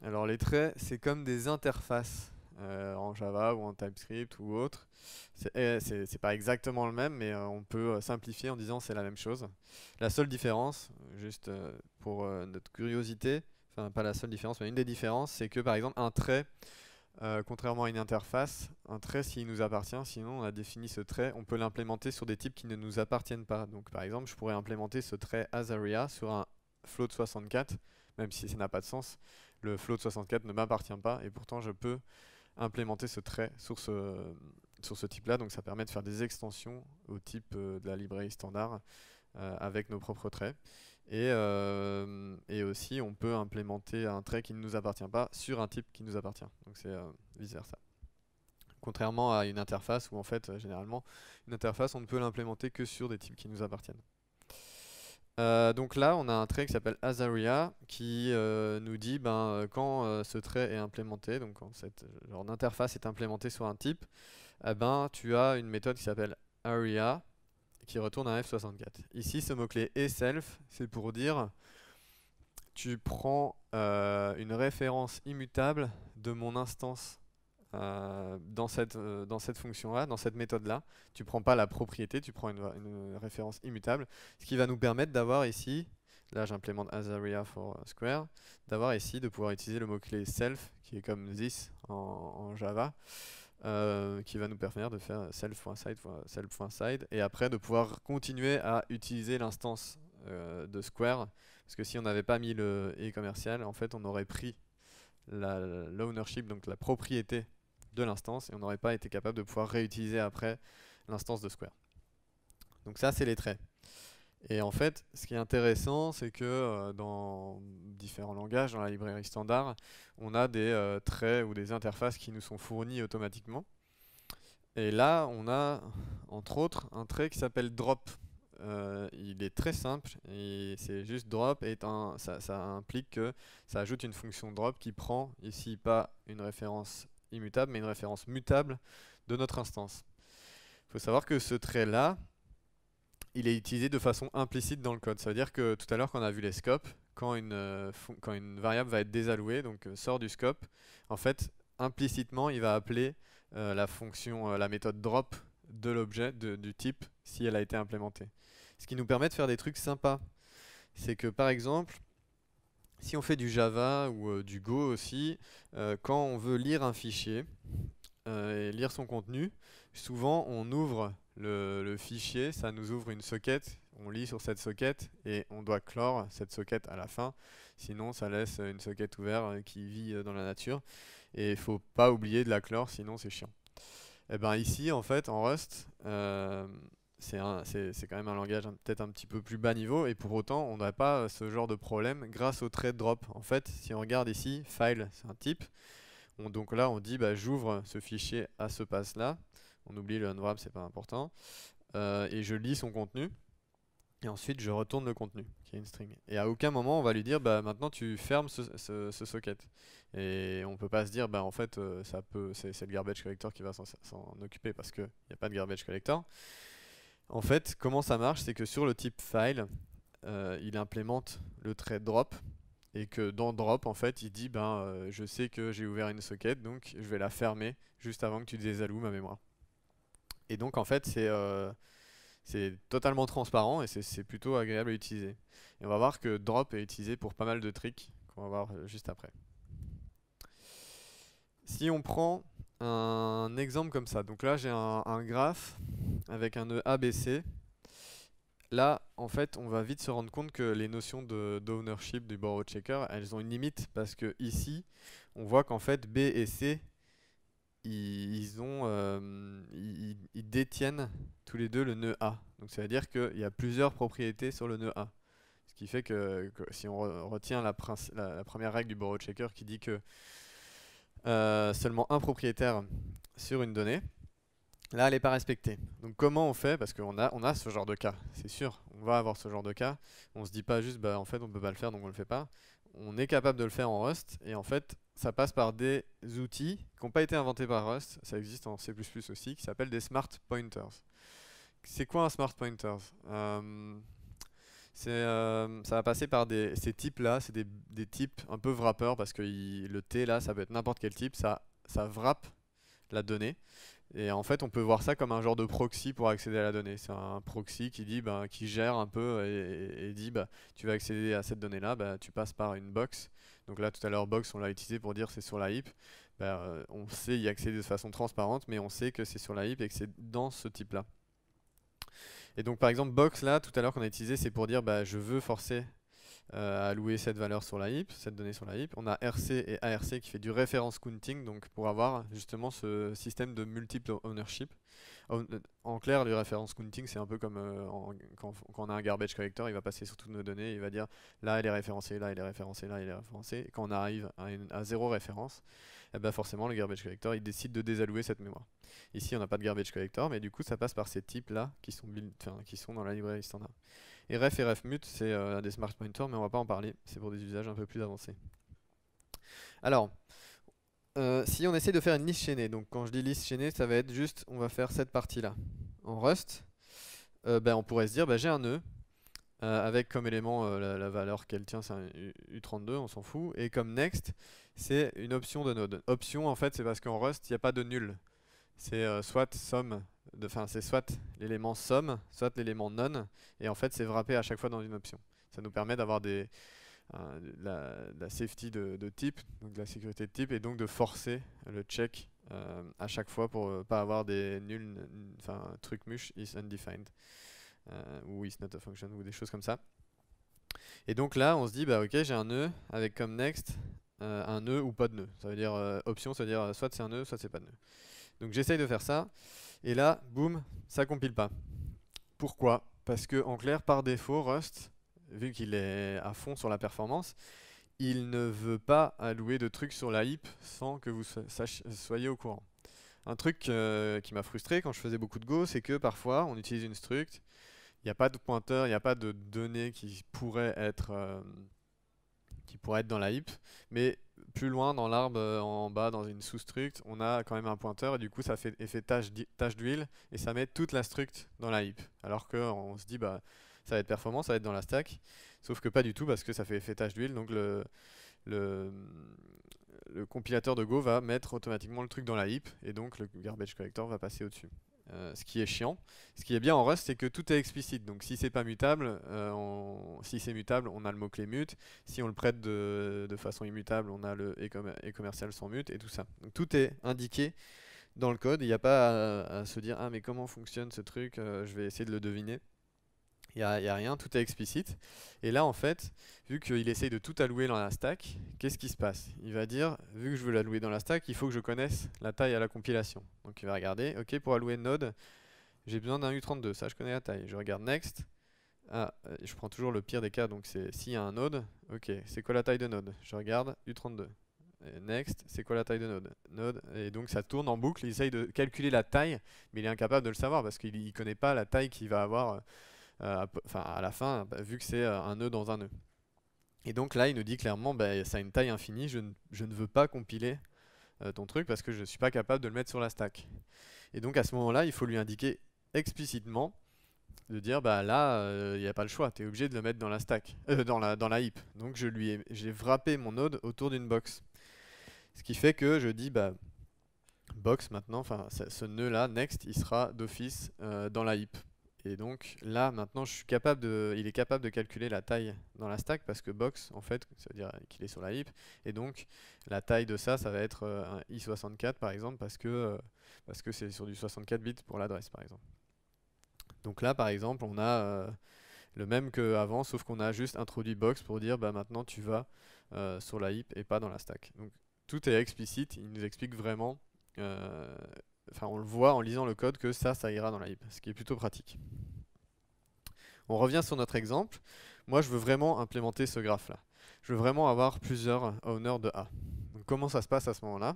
Alors les traits, c'est comme des interfaces euh, en Java ou en TypeScript ou autre. C'est eh, pas exactement le même, mais euh, on peut euh, simplifier en disant c'est la même chose. La seule différence, juste pour notre curiosité, enfin pas la seule différence, mais une des différences, c'est que par exemple un trait, contrairement à une interface, un trait s'il nous appartient, sinon on a défini ce trait, on peut l'implémenter sur des types qui ne nous appartiennent pas. Donc par exemple, je pourrais implémenter ce trait Azaria sur un float 64, même si ça n'a pas de sens, le float 64 ne m'appartient pas et pourtant je peux implémenter ce trait sur ce, sur ce type-là. Donc ça permet de faire des extensions au type euh, de la librairie standard euh, avec nos propres traits. Euh, et, aussi, on peut implémenter un trait qui ne nous appartient pas sur un type qui nous appartient. Donc c'est vice-versa. Contrairement à une interface où, en fait, généralement, une interface, on ne peut l'implémenter que sur des types qui nous appartiennent. Euh, donc là, on a un trait qui s'appelle Azaria qui euh, nous dit ben, euh, quand ce trait est implémenté, donc quand cette genre est implémentée sur un type, eh ben, tu as une méthode qui s'appelle ARIA qui retourne un F64. Ici, ce mot-clé self, c'est pour dire tu prends une référence immutable de mon instance euh, dans cette, euh, dans cette fonction-là, dans cette méthode-là. Tu prends pas la propriété, tu prends une, une référence immutable, ce qui va nous permettre d'avoir ici, là j'implémente Azaria for Square, d'avoir ici, de pouvoir utiliser le mot-clé self, qui est comme this en, Java, euh, qui va nous permettre de faire self.side, self.side, et après de pouvoir continuer à utiliser l'instance de Square, parce que si on n'avait pas mis le « et commercial », en fait on aurait pris l'ownership, donc la propriété de l'instance et on n'aurait pas été capable de pouvoir réutiliser après l'instance de Square. Donc ça, c'est les traits. Et en fait, ce qui est intéressant, c'est que euh, dans différents langages, dans la librairie standard, on a des euh, traits ou des interfaces qui nous sont fournis automatiquement. Et là, on a, entre autres, un trait qui s'appelle drop. Euh, il est très simple, c'est juste drop, et ça, ça implique que ça ajoute une fonction drop qui prend, ici, pas une référence immutable, mais une référence mutable de notre instance. Il faut savoir que ce trait-là, il est utilisé de façon implicite dans le code. Ça veut dire que tout à l'heure, quand on a vu les scopes, quand une, euh, quand une variable va être désallouée, donc euh, sort du scope, en fait, implicitement, il va appeler euh, la fonction, la méthode drop de l'objet, du type, si elle a été implémentée. Ce qui nous permet de faire des trucs sympas. C'est que, par exemple, si on fait du Java ou euh, du Go aussi, euh, quand on veut lire un fichier euh, et lire son contenu, souvent on ouvre le, fichier, ça nous ouvre une socket, on lit sur cette socket et on doit clore cette socket à la fin, sinon ça laisse une socket ouverte qui vit dans la nature et il faut pas oublier de la clore sinon c'est chiant. Et eh ben ici en fait en Rust, c'est quand même un langage peut-être un petit peu plus bas niveau et pour autant on n'a pas euh, ce genre de problème grâce au trait drop. En fait, si on regarde ici, file, c'est un type. donc là, on dit bah, j'ouvre ce fichier à ce pass là. On oublie le unwrap, c'est pas important. Euh, et je lis son contenu. Et ensuite, je retourne le contenu, qui est une string. Et à aucun moment, on va lui dire, bah, maintenant, tu fermes ce, ce, ce socket. Et on peut pas se dire, bah, en fait, euh, ça peut, c'est, le garbage collector qui va s'en, occuper, parce qu'il n'y a pas de garbage collector. En fait, comment ça marche C'est que sur le type file, euh, il implémente le trait drop et que dans drop, en fait, il dit ben, euh, je sais que j'ai ouvert une socket, donc je vais la fermer juste avant que tu désalloues ma mémoire. Et donc, en fait, c'est euh, totalement transparent et c'est plutôt agréable à utiliser. Et on va voir que drop est utilisé pour pas mal de tricks qu'on va voir juste après. Si on prend un exemple comme ça. Donc là, j'ai un, graphe avec un nœud ABC. Là, en fait, on va vite se rendre compte que les notions d'ownership du borrow checker, elles ont une limite parce que ici, on voit qu'en fait, B et C, ils, ont, euh, ils, détiennent tous les deux le nœud A. Donc ça veut dire qu'il y a plusieurs propriétés sur le nœud A. Ce qui fait que, si on retient la, la, première règle du borrow checker qui dit que euh, seulement un propriétaire sur une donnée, là, elle n'est pas respectée. Donc comment on fait Parce qu'on a, on a ce genre de cas, c'est sûr. On va avoir ce genre de cas. On ne se dit pas juste, bah, en fait, on ne peut pas le faire, donc on ne le fait pas. On est capable de le faire en Rust, et en fait, ça passe par des outils qui n'ont pas été inventés par Rust, ça existe en C++ aussi, qui s'appellent des smart pointers. C'est quoi un smart Pointers euh, c'est euh, ça va passer par des, ces types-là, c'est des, des, types un peu wrappeurs parce que le T là, ça peut être n'importe quel type, ça, ça wrappe la donnée. Et en fait, on peut voir ça comme un genre de proxy pour accéder à la donnée. C'est un proxy qui dit, bah, qui gère un peu et, dit, bah, tu vas accéder à cette donnée-là, bah, tu passes par une box. Donc là, tout à l'heure, box, on l'a utilisé pour dire c'est sur la heap. Bah, euh, on sait y accéder de façon transparente, mais on sait que c'est sur la heap et que c'est dans ce type-là. Et donc par exemple box là, tout à l'heure qu'on a utilisé, c'est pour dire bah, je veux forcer euh, à allouer cette valeur sur la heap, cette donnée sur la heap. On a RC et ARC qui fait du référence counting, donc pour avoir justement ce système de multiple ownership. En clair, le reference counting, c'est un peu comme euh, quand, on a un garbage collector, il va passer sur toutes nos données, il va dire là elle est référencée, là elle est référencée, là elle est référencée. quand on arrive à, zéro référence, eh ben forcément le garbage collector il décide de désallouer cette mémoire. Ici on n'a pas de garbage collector, mais du coup ça passe par ces types là qui sont, qui sont dans la librairie standard. Et ref et refmute, c'est euh, des smart pointers, mais on va pas en parler, c'est pour des usages un peu plus avancés. Alors, euh, si on essaie de faire une liste chaînée, donc quand je dis liste chaînée, ça va être juste, on va faire cette partie-là en Rust, euh, ben, on pourrait se dire, ben, j'ai un nœud, euh, avec comme élément la, valeur qu'elle tient, c'est un U32, on s'en fout, et comme next, c'est une option de node. Option, en fait, c'est parce qu'en Rust, il n'y a pas de nul. C'est soit somme, enfin c'est soit l'élément somme, soit l'élément none, et en fait, c'est wrappé à chaque fois dans une option. Ça nous permet d'avoir des, euh, la, la, safety de, type, donc la sécurité de type, et donc de forcer le check euh, à chaque fois pour ne euh, pas avoir des nuls, enfin truc muche is undefined ou is not a function ou des choses comme ça. Et donc là, on se dit bah ok, j'ai un nœud avec comme next un nœud ou pas de nœud. Ça veut dire option, ça veut dire soit c'est un nœud, soit c'est pas de nœud. Donc j'essaye de faire ça et là, boum, ça compile pas. Pourquoi Parce que en clair, par défaut, Rust vu qu'il est à fond sur la performance, il ne veut pas allouer de trucs sur la heap sans que vous soyez au courant. Un truc euh, qui m'a frustré quand je faisais beaucoup de Go, c'est que parfois on utilise une struct, il n'y a pas de pointeur, il n'y a pas de données qui pourraient être, euh, qui être dans la heap, mais plus loin dans l'arbre, euh, en bas, dans une sous-struct, on a quand même un pointeur et du coup ça fait effet tâche d'huile et ça met toute la struct dans la heap. Alors qu'on se dit, bah, ça va être performant, ça va être dans la stack. Sauf que pas du tout parce que ça fait effet d'huile. Donc le, compilateur de Go va mettre automatiquement le truc dans la heap et donc le garbage collector va passer au-dessus. Euh, ce qui est chiant. Ce qui est bien en Rust, c'est que tout est explicite. Donc si c'est pas mutable, euh, on, si c'est mutable, on a le mot-clé mute. Si on le prête de, façon immutable, on a le et, commercial sans mute et tout ça. tout est indiqué dans le code. Il n'y a pas à, se dire ah mais comment fonctionne ce truc euh, Je vais essayer de le deviner il n'y a, rien, tout est explicite. Et là, en fait, vu qu'il essaye de tout allouer dans la stack, qu'est-ce qui se passe Il va dire, vu que je veux l'allouer dans la stack, il faut que je connaisse la taille à la compilation. Donc il va regarder, ok, pour allouer Node, j'ai besoin d'un U32, ça je connais la taille. Je regarde Next, ah, euh, je prends toujours le pire des cas, donc c'est s'il y a un node, ok, c'est quoi la taille de node Je regarde U32. next, c'est quoi la taille de node Node, et donc ça tourne en boucle, il essaye de calculer la taille, mais il est incapable de le savoir parce qu'il ne connaît pas la taille qu'il va avoir. Euh, euh, enfin à la fin, bah, vu que c'est euh, un nœud dans un nœud. Et donc là, il nous dit clairement, bah, ça a une taille infinie, je, ne, veux pas compiler euh, ton truc parce que je ne suis pas capable de le mettre sur la stack. Et donc à ce moment-là, il faut lui indiquer explicitement de dire bah là il n'y a pas le choix, tu es obligé de le mettre dans la stack, dans la dans la heap. Donc je lui j'ai wrappé mon node autour d'une box. Ce qui fait que je dis bah box maintenant, enfin ce nœud là next, il sera d'office dans la heap. Et donc là, maintenant, je suis capable de, il est capable de calculer la taille dans la stack parce que box, en fait, ça veut dire qu'il est sur la heap. Et donc, la taille de ça, ça va être euh, un i64 par exemple parce que euh, parce que c'est sur du 64 bits pour l'adresse par exemple. Donc là, par exemple, on a euh, le même qu'avant, sauf qu'on a juste introduit box pour dire bah maintenant tu vas sur la heap et pas dans la stack. Donc tout est explicite, il nous explique vraiment on le voit en lisant le code que ça, ça ira dans la heap, ce qui est plutôt pratique. On revient sur notre exemple. Moi, je veux vraiment implémenter ce graphe-là. Je veux vraiment avoir plusieurs owners de A. comment ça se passe à ce moment-là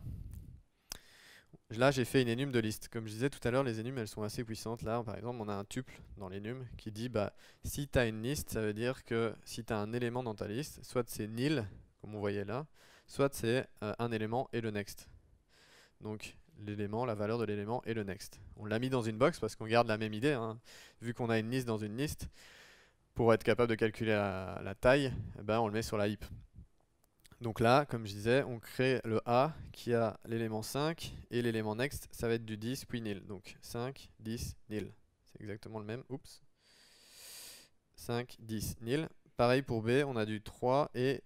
Là, j'ai fait une enum de liste. Comme je disais tout à l'heure, les énumes, elles sont assez puissantes. Là, par exemple, on a un tuple dans l'enum qui dit bah, si tu as une liste, ça veut dire que si tu as un élément dans ta liste, soit c'est nil, comme on voyait là, soit c'est euh, un élément et le next. Donc, l'élément, la valeur de l'élément et le next. On l'a mis dans une box parce qu'on garde la même idée. Hein. Vu qu'on a une liste dans une liste, pour être capable de calculer la, taille, eh ben on le met sur la heap. Donc là, comme je disais, on crée le A qui a l'élément 5 et l'élément next, ça va être du 10 puis nil. Donc 5, 10, nil. C'est exactement le même. Oups. 5, 10, nil. Pareil pour B, on a du 3 et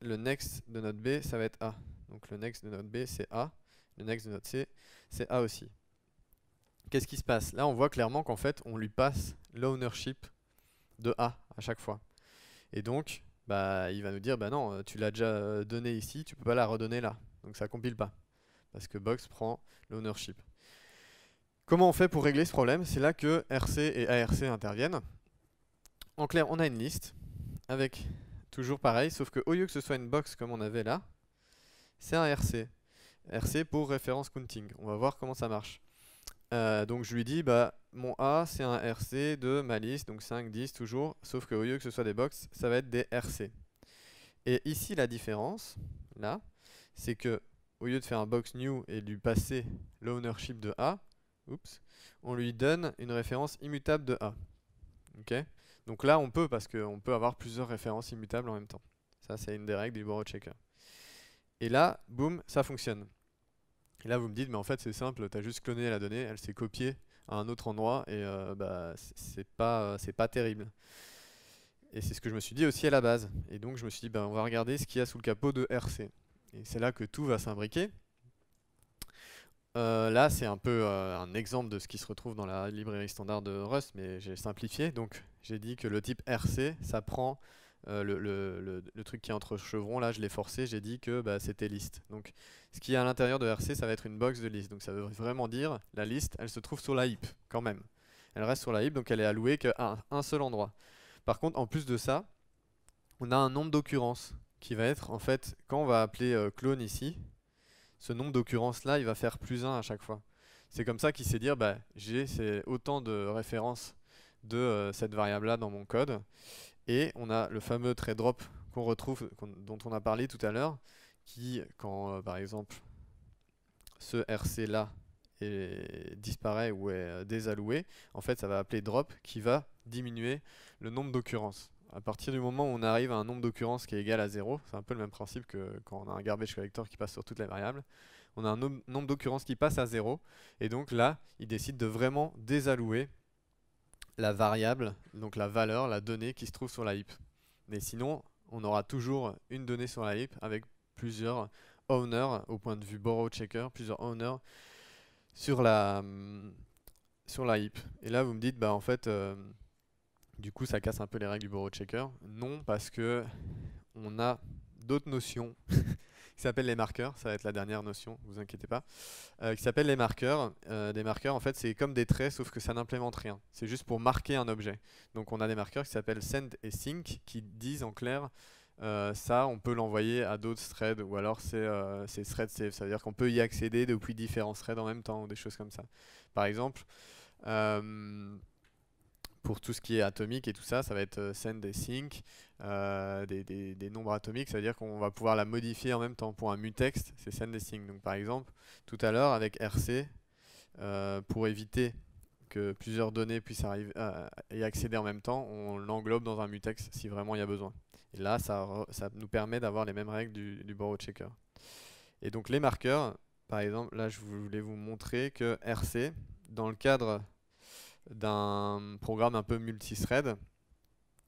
le next de notre B, ça va être A. Donc le next de notre B, c'est A le next de notre C, c'est A aussi. Qu'est-ce qui se passe Là, on voit clairement qu'en fait, on lui passe l'ownership de A à chaque fois. Et donc, bah, il va nous dire, bah non, euh, tu l'as déjà euh, donné ici, tu ne peux pas la redonner là. Donc ça ne compile pas, parce que Box prend l'ownership. Comment on fait pour régler ce problème C'est là que RC et ARC interviennent. En clair, on a une liste, avec toujours pareil, sauf que au lieu que ce soit une box comme on avait là, c'est un RC. RC pour référence counting. On va voir comment ça marche. Euh, donc je lui dis, bah, mon A c'est un RC de ma liste, donc 5, 10 toujours, sauf qu'au lieu que ce soit des box, ça va être des RC. Et ici la différence, là, c'est que au lieu de faire un box new et lui passer l'ownership de A, oups, on lui donne une référence immutable de A. donc là on peut parce qu'on peut avoir plusieurs références immutables en même temps. Ça c'est une des règles du borrow checker. Et là, boum, ça fonctionne. Et là, vous me dites, mais en fait, c'est simple, tu as juste cloné la donnée, elle s'est copiée à un autre endroit, et euh, bah, euh, c'est pas, terrible. Et c'est ce que je me suis dit aussi à la base. Et donc, je me suis dit, bah, on va regarder ce qu'il y a sous le capot de RC. Et c'est là que tout va s'imbriquer. Euh, là, c'est un peu un exemple de ce qui se retrouve dans la librairie standard de Rust, mais j'ai simplifié. Donc, j'ai dit que le type RC, ça prend euh, le, truc qui est entre chevrons, là, je l'ai forcé, j'ai dit que bah, c'était liste. Donc, ce qui est à l'intérieur de RC, ça va être une box de liste. Donc, ça veut vraiment dire la liste, elle se trouve sur la heap, quand même. Elle reste sur la heap, donc elle est allouée qu'à un, seul endroit. Par contre, en plus de ça, on a un nombre d'occurrences qui va être, en fait, quand on va appeler euh, clone ici, ce nombre d'occurrences-là, il va faire plus 1 à chaque fois. C'est comme ça qu'il sait dire, bah, j'ai autant de références de euh, cette variable-là dans mon code. Et on a le fameux trait drop qu'on retrouve, dont on a parlé tout à l'heure, qui, quand euh, par exemple ce RC là disparaît ou est euh, désalloué, en fait ça va appeler drop qui va diminuer le nombre d'occurrences. À partir du moment où on arrive à un nombre d'occurrences qui est égal à 0, c'est un peu le même principe que quand on a un garbage collector qui passe sur toutes les variables, on a un nombre d'occurrences qui passe à 0, et donc là, il décide de vraiment désallouer la variable, donc la valeur, la donnée qui se trouve sur la heap. Mais sinon, on aura toujours une donnée sur la hip avec plusieurs owners au point de vue borrow checker, plusieurs owners sur la, mm, sur la heap. Et là, vous me dites, bah en fait, euh, du coup, ça casse un peu les règles du borrow checker. Non, parce que on a d'autres notions (laughs) qui s'appelle les marqueurs. Ça va être la dernière notion, vous inquiétez pas. Euh, qui s'appelle les marqueurs. Euh, des marqueurs, en fait, c'est comme des traits, sauf que ça n'implémente rien. C'est juste pour marquer un objet. Donc on a des marqueurs qui s'appellent send et sync, qui disent en clair euh, ça, on peut l'envoyer à d'autres threads, ou alors c'est thread safe ça veut dire qu'on peut y accéder depuis différents threads en même temps, ou des choses comme ça. Par exemple, pour tout ce qui est atomique et tout ça, ça va être send et sync, des, des, nombres atomiques, ça veut dire qu'on va pouvoir la modifier en même temps. Pour un mutex, c'est send et sync. Donc par exemple, tout à l'heure avec RC, euh, pour éviter que plusieurs données puissent arriver euh, et accéder en même temps, on l'englobe dans un mutex si vraiment il y a besoin. Et là, ça, ça nous permet d'avoir les mêmes règles du, du borrow checker. Et donc les marqueurs, par exemple, là je voulais vous montrer que RC, dans le cadre d'un programme un peu multithread,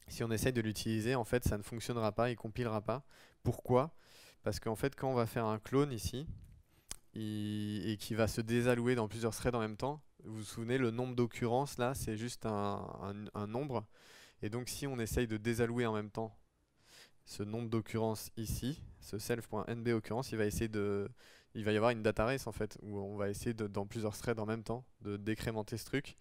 si on essaye de l'utiliser, en fait, ça ne fonctionnera pas, il ne compilera pas. Pourquoi Parce qu'en fait, quand on va faire un clone ici, et qui va se désallouer dans plusieurs threads en même temps, vous vous souvenez, le nombre d'occurrences, là, c'est juste un, nombre. Et donc, si on essaye de désallouer en même temps ce nombre d'occurrences ici, ce self.nb occurrence, il va essayer de, il va y avoir une data race en fait, où on va essayer de, dans plusieurs threads en même temps de décrémenter ce truc.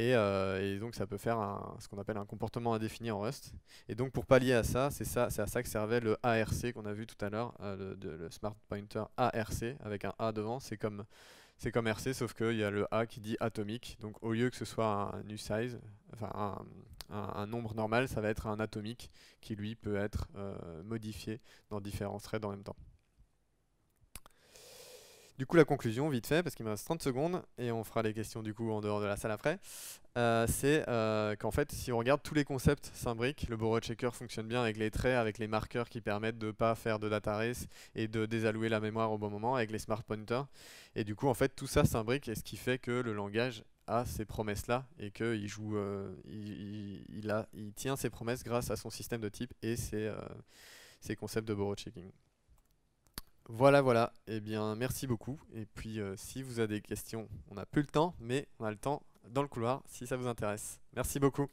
Euh, et, donc ça peut faire ce qu'on appelle un comportement indéfini en Rust. Et donc pour pallier à ça, c'est à ça que servait le ARC qu'on a vu tout à l'heure, euh, le, smart pointer ARC avec un A devant. C'est comme c'est comme RC sauf qu'il y a le A qui dit atomique. Donc au lieu que ce soit un size enfin un, nombre normal, ça va être un atomique qui lui peut être euh, modifié dans différents threads en même temps. Du coup, la conclusion, vite fait, parce qu'il me reste 30 secondes, et on fera les questions du coup en dehors de la salle après, euh, c'est euh, qu'en fait, si on regarde tous les concepts s'imbriquent, le borrow checker fonctionne bien avec les traits, avec les marqueurs qui permettent de ne pas faire de data race et de désallouer la mémoire au bon moment, avec les smart pointers. Et du coup, en fait, tout ça s'imbrique, et ce qui fait que le langage a ces promesses-là et qu'il euh, il, il, a, il tient ses promesses grâce à son système de type et ses, ses concepts de borrow checking. Voilà, voilà. Eh bien, merci beaucoup. Et puis, euh, si vous avez des questions, on n'a plus le temps, mais on a le temps dans le couloir si ça vous intéresse. Merci beaucoup.